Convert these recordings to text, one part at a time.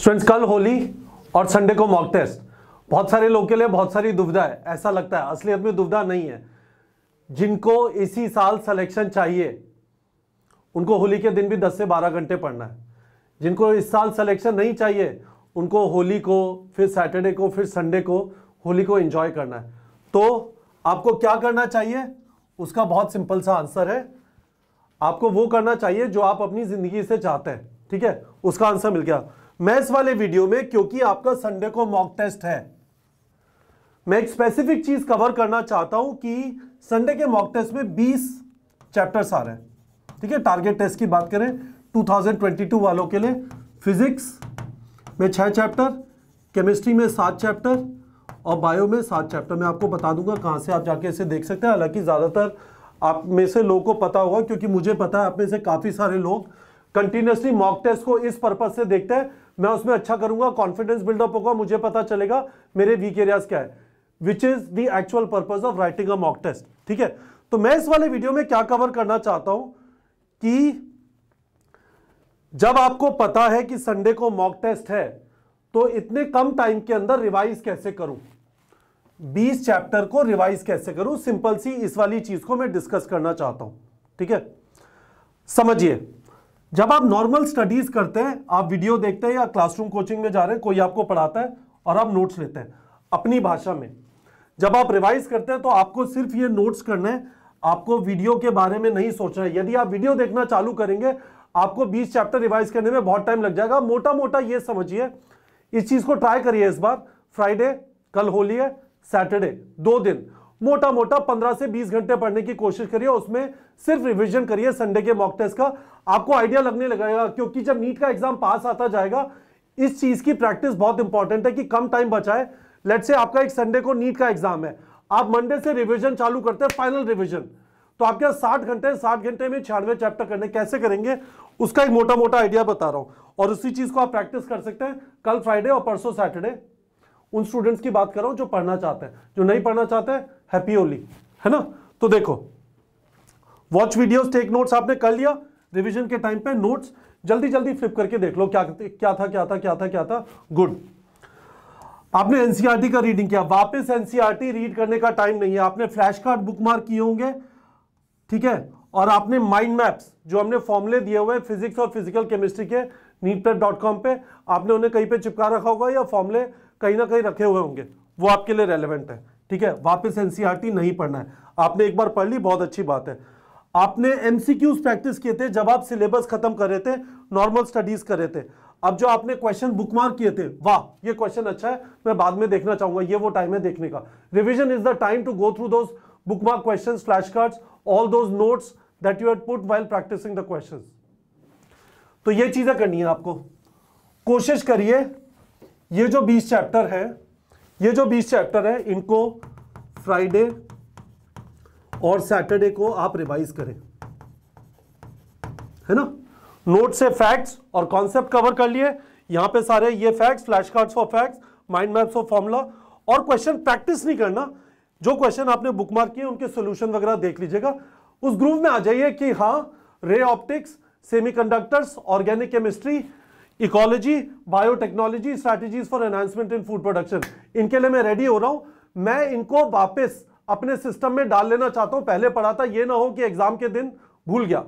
students कल होली और Sunday को मॉक टेस्ट बहुत सारे लोगों के लिए बहुत सारी दुविधा है ऐसा लगता है असलियत में दुविधा नहीं है जिनको इसी साल सिलेक्शन चाहिए उनको होली के दिन भी 10 से 12 घंटे पढ़ना है जिनको इस साल सिलेक्शन नहीं चाहिए उनको होली को फिर सैटरडे को फिर संडे को होली को एंजॉय करना है तो आपको क्या करना चाहिए उसका बहुत सिंपल सा आंसर है आपको वो करना चाहिए जो आप अपनी ज़िंदगी से चाहते हैं ठीक है उसका आंसर मिल गया मैथ्स वाले वीडियो में क्योंकि आपका संडे को मॉक टेस्ट है मैं एक स्पेसिफिक चीज कवर करना चाहता हूं कि संडे के मॉक टेस्ट में 20 चैप्टर्स आ रहे हैं ठीक है टारगेट टेस्ट की बात करें 2022 वालों के लिए फिजिक्स में छह चैप्टर केमिस्ट्री में सात चैप्टर और बायो में सात चैप्टर मैं आपको बता दूंगा कहां से आप जाके इसे देख सकते हैं हालांकि ज़्यादातर आप में से लोगों को पता होगा क्योंकि मुझे पता है आप में से काफ़ी सारे लोग कंटिन्यूसली मॉक टेस्ट को इस पर्पज से देखते हैं मैं उसमें अच्छा करूंगा कॉन्फिडेंस बिल्डअप होगा मुझे पता चलेगा मेरे वीक एरियाज क्या है which is the actual purpose of writing a mock test ठीक है तो मैं इस वाले वीडियो में क्या कवर करना चाहता हूं कि जब आपको पता है कि संडे को मॉक टेस्ट है तो इतने कम टाइम के अंदर रिवाइज कैसे करूं 20 चैप्टर को रिवाइज कैसे करूं सिंपल सी इस वाली चीज को मैं डिस्कस करना चाहता हूं ठीक है समझिए जब आप नॉर्मल स्टडीज करते हैं आप वीडियो देखते हैं या क्लासरूम कोचिंग में जा रहे हैं कोई आपको पढ़ाता है और आप नोट्स लेते हैं अपनी भाषा में जब आप रिवाइज करते हैं तो आपको सिर्फ ये नोट्स करना है आपको वीडियो के बारे में नहीं सोचना है यदि आप वीडियो देखना चालू करेंगे आपको 20 चैप्टर रिवाइज करने में बहुत टाइम लग जाएगा मोटा मोटा ये समझिए इस चीज को ट्राई करिए इस बार फ्राइडे कल होली है सैटरडे दो दिन मोटा मोटा 15 से 20 घंटे पढ़ने की कोशिश करिए उसमें सिर्फ रिवीजन करिए संडे के मॉक टेस्ट का आपको आइडिया लगने लगेगा क्योंकि जब नीट का एग्जाम पास आता जाएगा इस चीज की प्रैक्टिस बहुत इंपॉर्टेंट है कि कम टाइम बचाए लेट से आपका एक संडे को नीट का एग्जाम है आप मंडे से रिविजन चालू करते हैं फाइनल रिविजन तो आपके यहाँ साठ घंटे साठ घंटे में छियानवे चैप्टर करने कैसे करेंगे उसका एक मोटा मोटा आइडिया बता रहा हूं और उसी चीज को आप प्रैक्टिस कर सकते हैं कल फ्राइडे और परसों सैटरडे उन स्टूडेंट्स की बात कर रहा हूं जो पढ़ना चाहते हैं जो नहीं पढ़ना चाहते हैं हैप्पी ओली है ना तो देखो वॉच वीडियोस टेक नोट्स आपने कर लिया रिविजन के टाइम पे नोट्स जल्दी जल्दी फ्लिप करके देख लो क्या क्या था क्या था क्या था क्या था गुड आपने एनसीईआरटी e का रीडिंग किया वापस एनसीईआरटी रीड e करने का टाइम नहीं है आपने फ्लैश कार्ड बुक मार्क किए होंगे ठीक है और आपने माइंड मैप्स जो हमने फॉर्मुले दिए हुए फिजिक्स और फिजिकल केमिस्ट्री के नीट पे आपने उन्हें कहीं पे चिपका रखा होगा या फॉर्मुले कहीं ना कहीं रखे हुए होंगे वो आपके लिए रेलिवेंट है ठीक है वापस एनसीईआरटी e नहीं पढ़ना है आपने एक बार पढ़ ली बहुत अच्छी बात है आपने एमसीक्यूज प्रैक्टिस किए थे जब आप सिलेबस खत्म कर रहे थे नॉर्मल स्टडीज कर रहे थे अब जो आपने क्वेश्चन बुकमार्क किए थे वाह ये क्वेश्चन अच्छा है मैं बाद में देखना चाहूंगा ये वो टाइम है देखने का revision is the time to go through book bookmark question flash card all those notes that you had put while practising the question तो ये चीजें करनी है आपको कोशिश करिए ये जो बीस चैप्टर है ये जो बीस चैप्टर है इनको फ्राइडे और सैटरडे को आप रिवाइज करें है ना नोट से फैक्ट्स और कॉन्सेप्ट कवर कर लिए यहां पे सारे ये facts flash card for facts mind maps for formula और क्वेश्चन प्रैक्टिस नहीं करना जो क्वेश्चन आपने बुक मार्क किए उनके सोल्यूशन वगैरह देख लीजिएगा उस ग्रुप में आ जाइए कि हाँ ray optics semiconductors organic chemistry ecology biotechnology strategies for enhancement in food production इनके लिए मैं रेडी हो रहा हूं मैं इनको वापस अपने सिस्टम में डाल लेना चाहता हूं पहले पढ़ा था ये ना हो कि एग्जाम के दिन भूल गया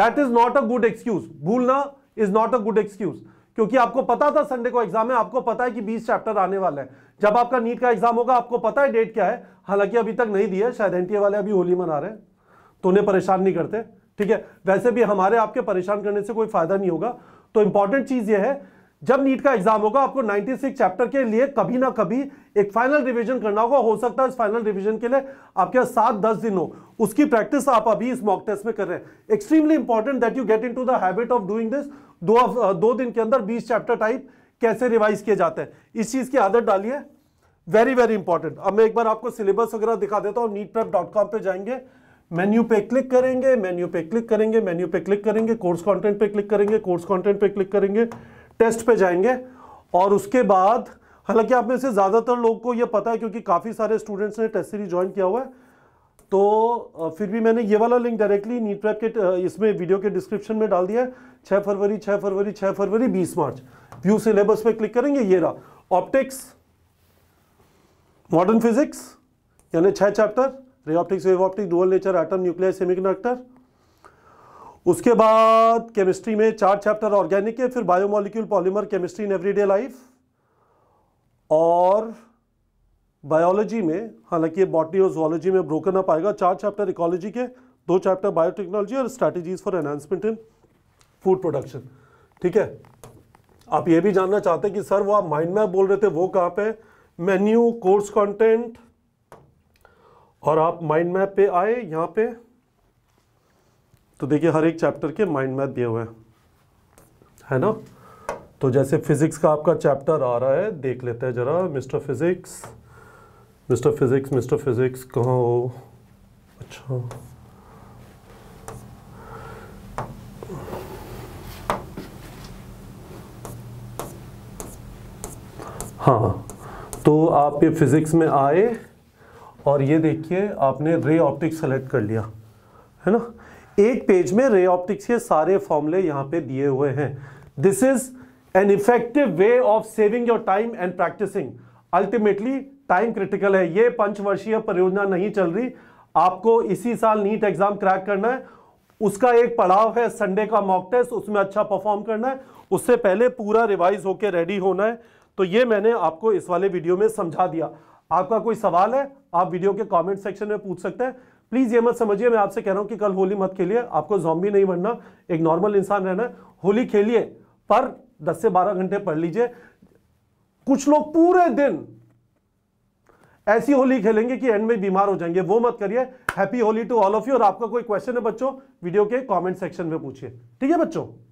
that is not a good excuse भूलना is not a good excuse क्योंकि आपको पता था संडे को एग्जाम है आपको पता है कि 20 चैप्टर आने वाला है जब आपका नीट का एग्जाम होगा आपको पता है डेट क्या है हालांकि अभी तक नहीं दिया शायद एनटीए वाले अभी होली मना रहे हैं तो उन्हें परेशान नहीं करते ठीक है वैसे भी हमारे आपके परेशान करने से कोई फायदा नहीं होगा तो इंपॉर्टेंट चीज यह है जब नीट का एग्जाम होगा आपको 96 चैप्टर के लिए कभी ना कभी एक फाइनल रिवीजन करना होगा हो सकता है इस फाइनल रिवीजन के लिए आपके सात दस दिन हो उसकी प्रैक्टिस आप अभी इस मॉक टेस्ट में कर रहे हैं extremely important that you get into the habit of doing this दो दो दिन के अंदर बीस चैप्टर टाइप कैसे रिवाइज किए जाते हैं इस चीज की आदत डालिए वेरी वेरी इंपॉर्टेंट अब मैं एक बार आपको सिलेबस वगैरह दिखा देता हूँ नीट प्रेप डॉट कॉम पर जाएंगे मेन्यू पे क्लिक करेंगे मेन्यू पे क्लिक करेंगे मेन्यू पे क्लिक करेंगे कोर्स कंटेंट पे क्लिक करेंगे कोर्स कंटेंट पे क्लिक करेंगे टेस्ट पे जाएंगे और उसके बाद हालांकि आप में से ज़्यादातर लोग को ये पता है क्योंकि काफ़ी सारे स्टूडेंट्स ने टेस्ट सीरीज ज्वाइन किया हुआ है तो फिर भी मैंने ये वाला लिंक डायरेक्टली नीट वैप के इसमें वीडियो के डिस्क्रिप्शन में डाल दिया है छः फरवरी छः फरवरी छः फरवरी बीस मार्च व्यू सिलेबस पे क्लिक करेंगे ये रहा ऑप्टिक्स मॉडर्न फिजिक्स यानी छः chapter ray optics wave optic dual nature atom nuclear semiconductor उसके बाद केमिस्ट्री में चार चैप्टर ऑर्गेनिक के फिर biomolecule polymer chemistry in everyday life और बायोलॉजी में हालांकि ये बॉटनी और जोलॉजी में ब्रोकन अप आएगा चार चैप्टर इकोलॉजी के दो चैप्टर बायोटेक्नोलॉजी और strategies for enhancement in food production ठीक है आप ये भी जानना चाहते हैं कि सर वो आप माइंड मैप बोल रहे थे वो कहाँ पे मेन्यू कोर्स कंटेंट और आप माइंड मैप पे आए यहाँ पे तो देखिए हर एक चैप्टर के माइंड मैप दिए हुए हैं है ना तो जैसे फिज़िक्स का आपका चैप्टर आ रहा है देख लेते हैं ज़रा mister physics mister physics mister physics कहाँ हो अच्छा हाँ तो आप ये फिज़िक्स में आए और ये देखिए आपने रे ऑप्टिक्स सेलेक्ट कर लिया है ना एक पेज में रे ऑप्टिक्स के सारे फॉर्मूले यहाँ पे दिए हुए हैं this is an effective way of saving your time and practising ultimately time critical है ये पंचवर्षीय परियोजना नहीं चल रही आपको इसी साल नीट एग्जाम क्रैक करना है उसका एक पड़ाव है संडे का मॉक टेस्ट उसमें अच्छा परफॉर्म करना है उससे पहले पूरा रिवाइज होकर रेडी होना है तो ये मैंने आपको इस वाले वीडियो में समझा दिया आपका कोई सवाल है आप वीडियो के कमेंट सेक्शन में पूछ सकते हैं प्लीज ये मत समझिए मैं आपसे कह रहा हूं कि कल होली मत खेलिए आपको जॉम्बी नहीं बनना एक नॉर्मल इंसान रहना है होली खेलिए पर 10 से 12 घंटे पढ़ लीजिए कुछ लोग पूरे दिन ऐसी होली खेलेंगे कि एंड में बीमार हो जाएंगे वो मत करिए happy Holi to all of you और आपका कोई क्वेश्चन है बच्चों वीडियो के कमेंट सेक्शन में पूछिए ठीक है बच्चों